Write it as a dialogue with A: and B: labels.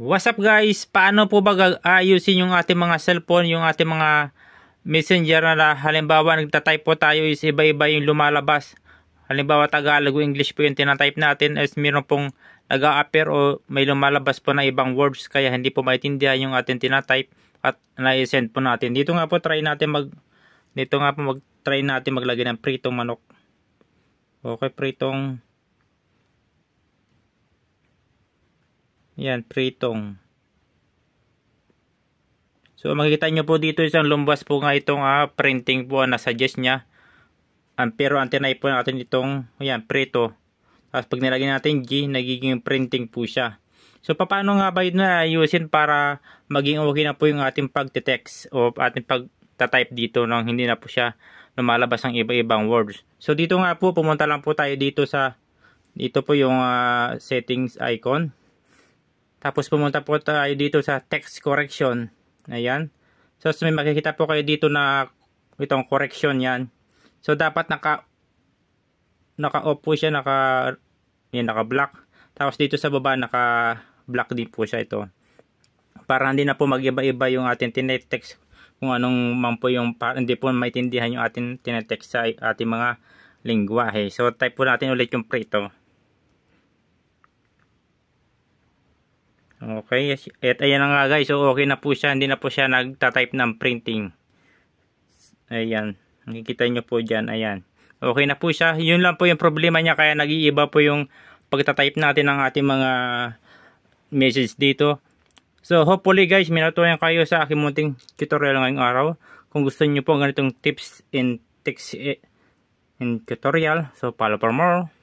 A: What's up guys? Paano po ba ayusin yung ating mga cellphone, yung ating mga messenger na halimbawa nagtatype po tayo is iba-iba yung lumalabas. Halimbawa Tagalog o English po yung tinatype natin as meron pong nag appear o may lumalabas po na ibang words kaya hindi po maintindihan yung ating tinatype at na-send po natin. Dito nga po try natin mag dito nga po mag try natin maglagay ng pritong manok. Okay, pritong Yan, pritong. So, makikita nyo po dito isang lumbas po nga itong ah, printing po na suggest niya. Um, pero ang po natin itong, ayan, prito. Tapos pag nilagay natin G, nagiging printing po siya. So, paano nga ba yun na ayusin para maging okay na po yung ating pag detect o ating pag-type dito nang hindi na po siya lumalabas ng iba-ibang words. So, dito nga po, pumunta lang po tayo dito sa, dito po yung uh, settings icon. Tapos pumunta po tayo dito sa text correction. Ayan. So may makikita po kayo dito na itong correction yan. So dapat naka naka-off po siya, naka yan, naka-black. Tapos dito sa baba naka-black din po siya ito. Para hindi na po mag-iba-iba yung ating tinetext kung anong man po yung para hindi po maintindihan yung ating tinetext sa ating mga lingwahe. So type po natin ulit yung prito. Okay, at ayan nga guys. So okay na po siya, hindi na po siya nagta-type ng printing. Ayan, nakikita niyo po diyan, ayan. Okay na po siya. 'Yun lang po yung problema niya kaya nag-iiba po yung pagta-type natin ng ating mga message dito. So hopefully guys, minatutunan kayo sa aking munting tutorial ngayong araw. Kung gusto niyo po ganitong tips and tricks eh, and tutorial, so follow for more.